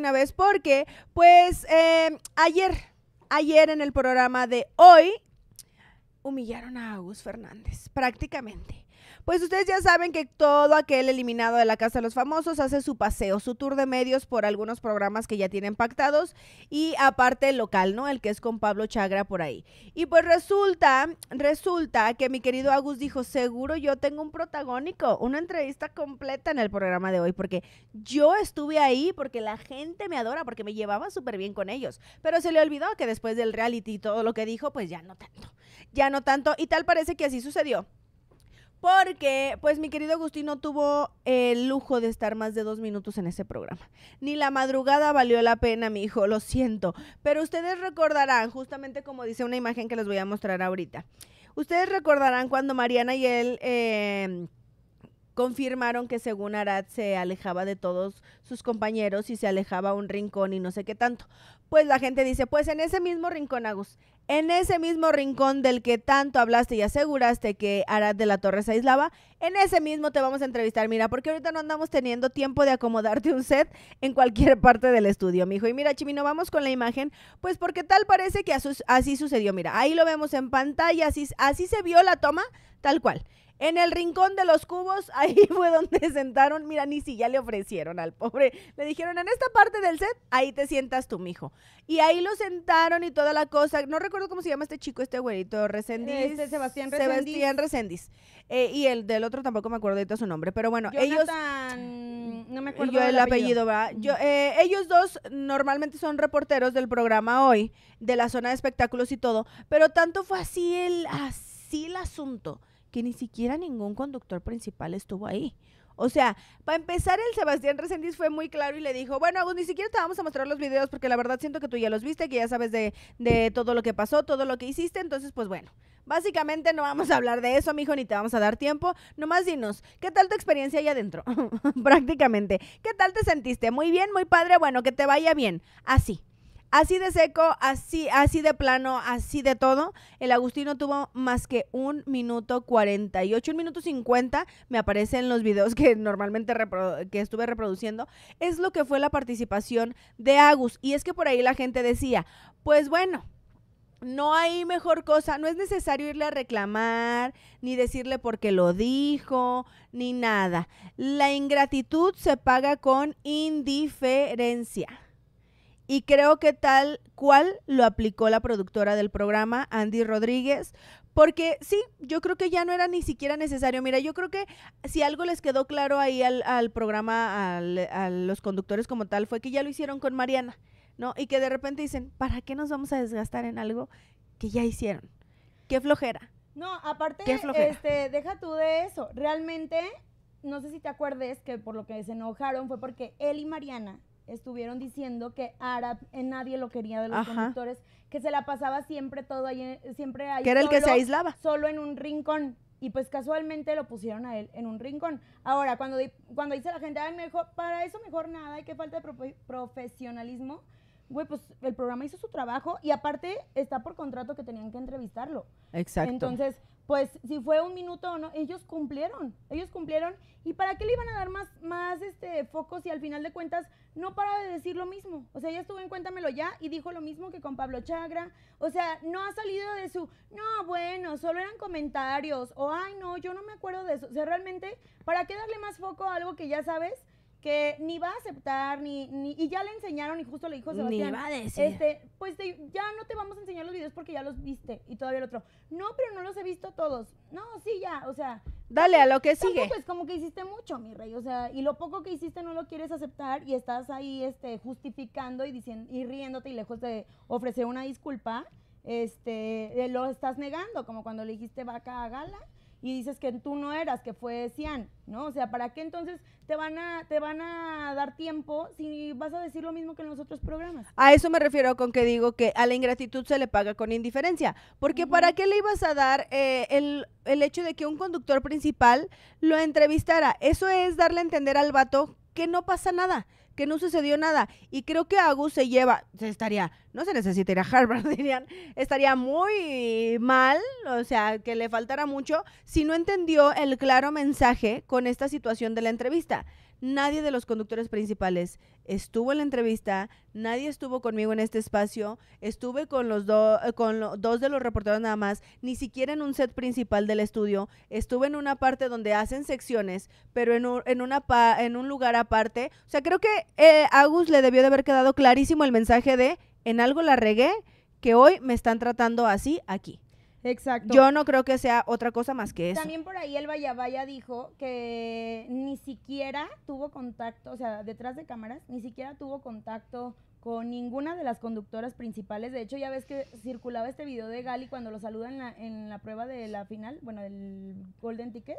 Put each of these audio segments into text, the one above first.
una vez porque, pues, em, ayer, ayer en el programa de hoy, humillaron a Agus Fernández, prácticamente. Pues ustedes ya saben que todo aquel eliminado de la Casa de los Famosos hace su paseo, su tour de medios por algunos programas que ya tienen pactados y aparte el local, ¿no? El que es con Pablo Chagra por ahí. Y pues resulta, resulta que mi querido Agus dijo, seguro yo tengo un protagónico, una entrevista completa en el programa de hoy, porque yo estuve ahí, porque la gente me adora, porque me llevaba súper bien con ellos. Pero se le olvidó que después del reality y todo lo que dijo, pues ya no tanto, ya no tanto. Y tal parece que así sucedió. Porque, pues, mi querido Agustín no tuvo el lujo de estar más de dos minutos en ese programa. Ni la madrugada valió la pena, mi hijo, lo siento. Pero ustedes recordarán, justamente como dice una imagen que les voy a mostrar ahorita. Ustedes recordarán cuando Mariana y él eh, confirmaron que según Arad se alejaba de todos sus compañeros y se alejaba a un rincón y no sé qué tanto. Pues la gente dice, pues en ese mismo rincón, Agus, en ese mismo rincón del que tanto hablaste y aseguraste que Arad de la Torre se aislaba, en ese mismo te vamos a entrevistar. Mira, porque ahorita no andamos teniendo tiempo de acomodarte un set en cualquier parte del estudio, mijo. Y mira, Chimino, vamos con la imagen, pues porque tal parece que así sucedió. Mira, ahí lo vemos en pantalla, así, así se vio la toma, tal cual. En el rincón de los cubos, ahí fue donde sentaron. Mira, ni si ya le ofrecieron al pobre. Le dijeron, en esta parte del set, ahí te sientas tú, mijo. Y ahí lo sentaron y toda la cosa. No recuerdo cómo se llama este chico, este güerito, Resendiz. Este Sebastián Resendiz. Sebastián eh, y el del otro tampoco me acuerdo de su nombre, pero bueno, ellos... No me acuerdo yo el apellido, va eh, ellos dos normalmente son reporteros del programa hoy, de la zona de espectáculos y todo, pero tanto fue así el, así el asunto que ni siquiera ningún conductor principal estuvo ahí. O sea, para empezar, el Sebastián Resendiz fue muy claro y le dijo, bueno, ni siquiera te vamos a mostrar los videos porque la verdad siento que tú ya los viste, que ya sabes de, todo lo que pasó, todo lo que hiciste, entonces pues bueno, básicamente no vamos a hablar de eso, mijo, ni te vamos a dar tiempo, nomás dinos, ¿qué tal tu experiencia ahí adentro? Prácticamente, ¿qué tal te sentiste? Muy bien, muy padre, bueno, que te vaya bien, así. Así de seco, así, así de plano, así de todo, el Agustín no tuvo más que un minuto 48, un minuto 50, me aparece en los videos que normalmente que estuve reproduciendo, es lo que fue la participación de Agus. Y es que por ahí la gente decía, pues bueno, no hay mejor cosa, no es necesario irle a reclamar, ni decirle por qué lo dijo, ni nada. La ingratitud se paga con indiferencia y creo que tal cual lo aplicó la productora del programa, Andy Rodríguez, porque sí, yo creo que ya no era ni siquiera necesario. Mira, yo creo que si algo les quedó claro ahí al, programa, a los conductores como tal, fue que ya lo hicieron con Mariana, ¿no? Y que de repente dicen, ¿para qué nos vamos a desgastar en algo que ya hicieron? Qué flojera. No, aparte, este, deja tú de eso. Realmente, no sé si te acuerdes que por lo que se enojaron fue porque él y Mariana estuvieron diciendo que Arab eh, nadie lo quería de los conductores, que se la pasaba siempre todo ahí, siempre ahí. Que era el que se aislaba. Solo en un rincón. Y pues casualmente lo pusieron a él en un rincón. Ahora, cuando, cuando dice la gente, Ay, mejor, para eso mejor nada, hay que falta de profesionalismo. Güey, pues el programa hizo su trabajo y aparte está por contrato que tenían que entrevistarlo. Exacto. Entonces, pues si fue un minuto o no, ellos cumplieron, ellos cumplieron. ¿Y para qué le iban a dar más, más este, focos si al final de cuentas no para de decir lo mismo? O sea, ella estuvo en Cuéntamelo ya y dijo lo mismo que con Pablo Chagra. O sea, no ha salido de su, no, bueno, solo eran comentarios o, ay, no, yo no me acuerdo de eso. O sea, realmente, ¿para qué darle más foco a algo que ya sabes? que ni va a aceptar, ni, ni y ya le enseñaron, y justo le dijo Sebastián. Ni va a decir. Este, pues ya no te vamos a enseñar los videos porque ya los viste. Y todavía el otro, no, pero no los he visto todos. No, sí, ya, o sea. Dale a lo que sigue. Pues como que hiciste mucho, mi rey, o sea, y lo poco que hiciste no lo quieres aceptar y estás ahí este, justificando y, diciendo, y riéndote y lejos de ofrecer una disculpa, este, eh, lo estás negando, como cuando le dijiste vaca a gala y dices que tú no eras, que fue Cian, ¿no? O sea, ¿para qué entonces te van a, te van a dar tiempo si vas a decir lo mismo que en los otros programas? A eso me refiero con que digo que a la ingratitud se le paga con indiferencia, porque ¿para qué le ibas a dar eh, el, el hecho de que un conductor principal lo entrevistara? Eso es darle a entender al vato que no pasa nada, que no sucedió nada. Y creo que Agus se lleva, se estaría, no se necesitaría Harvard, dirían, estaría muy mal, o sea, que le faltara mucho, si no entendió el claro mensaje con esta situación de la entrevista nadie de los conductores principales estuvo en la entrevista, nadie estuvo conmigo en este espacio, estuve con los eh, con dos de los reporteros nada más, ni siquiera en un set principal del estudio, estuve en una parte donde hacen secciones, pero en un, una en un lugar aparte. O sea, creo que eh, Agus le debió de haber quedado clarísimo el mensaje de en algo la regué, que hoy me están tratando así aquí. Exacto. Yo no creo que sea otra cosa más que eso. También por ahí el Vaya dijo que ni siquiera tuvo contacto, o sea, detrás de cámaras, ni siquiera tuvo contacto con ninguna de las conductoras principales. De hecho, ya ves que circulaba este video de Gali cuando lo saludan en la, en la prueba de la final, bueno, el Golden Ticket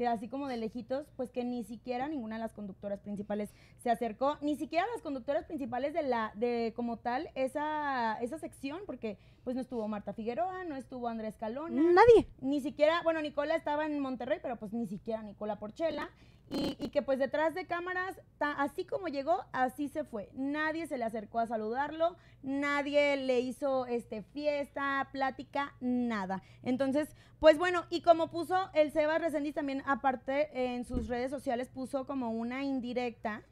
que así como de lejitos, pues que ni siquiera ninguna de las conductoras principales se acercó, ni siquiera las conductoras principales de la, de como tal, esa, esa sección, porque pues no estuvo Marta Figueroa, no estuvo Andrés Calona. Nadie. Ni siquiera, bueno, Nicola estaba en Monterrey, pero pues ni siquiera Nicola Porchela. Y, que pues detrás de cámaras, así como llegó, así se fue. Nadie se le acercó a saludarlo, nadie le hizo este, fiesta, plática, nada. Entonces, pues bueno, y como puso el Seba Resendiz también, aparte en sus redes sociales, puso como una indirecta.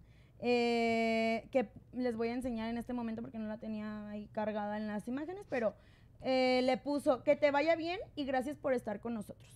Eh, que les voy a enseñar en este momento porque no la tenía ahí cargada en las imágenes, pero eh, le puso que te vaya bien y gracias por estar con nosotros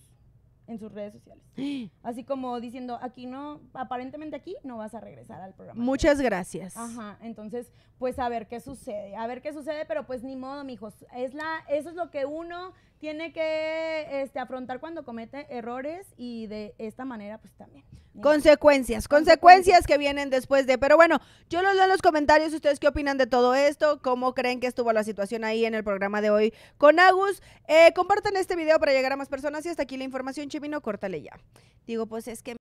en sus redes sociales. Así como diciendo, aquí no, aparentemente aquí no vas a regresar al programa. Muchas gracias. Ajá, entonces, pues a ver qué sucede, a ver qué sucede, pero pues ni modo, mijos. Es la, eso es lo que uno tiene que este, afrontar cuando comete errores y de esta manera, pues también. Consecuencias, consecuencias que vienen después de. Pero bueno, yo los veo en los comentarios. ¿Ustedes qué opinan de todo esto? ¿Cómo creen que estuvo la situación ahí en el programa de hoy con Agus? Eh, compartan este video para llegar a más personas. Y hasta aquí la información, Chimino. Córtale ya. Digo, pues es que.